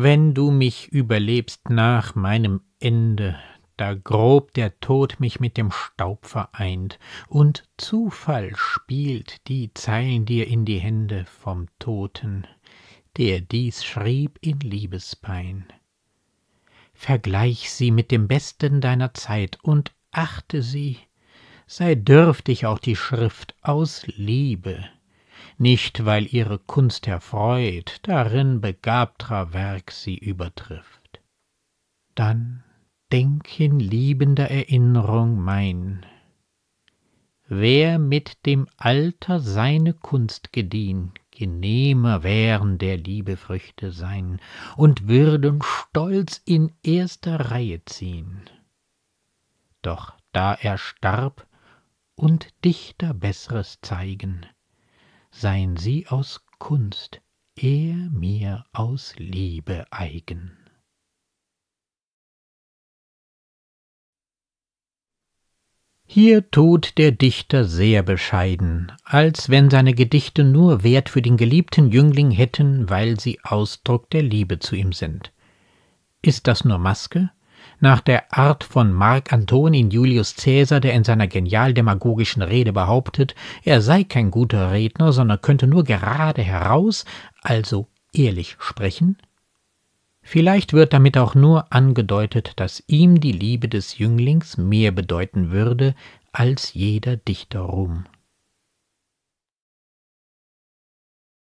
Wenn du mich überlebst nach meinem Ende, da grob der Tod mich mit dem Staub vereint, und Zufall spielt die Zeilen dir in die Hände vom Toten, der dies schrieb in Liebespein. Vergleich sie mit dem Besten deiner Zeit und achte sie, sei dürftig auch die Schrift aus Liebe nicht weil ihre Kunst erfreut, darin begabtrer Werk sie übertrifft. Dann denk in liebender Erinnerung mein, wer mit dem Alter seine Kunst gediehen, genehmer wären der Liebe Früchte sein und würden stolz in erster Reihe ziehen. Doch da er starb und Dichter Besseres zeigen, Seien sie aus Kunst, er mir aus Liebe eigen. Hier tut der Dichter sehr bescheiden, als wenn seine Gedichte nur Wert für den geliebten Jüngling hätten, weil sie Ausdruck der Liebe zu ihm sind. Ist das nur Maske? nach der Art von Mark Antonin Julius Caesar, der in seiner genialdemagogischen Rede behauptet, er sei kein guter Redner, sondern könnte nur gerade heraus, also ehrlich sprechen? Vielleicht wird damit auch nur angedeutet, dass ihm die Liebe des Jünglings mehr bedeuten würde als jeder Dichter Dichterruhm.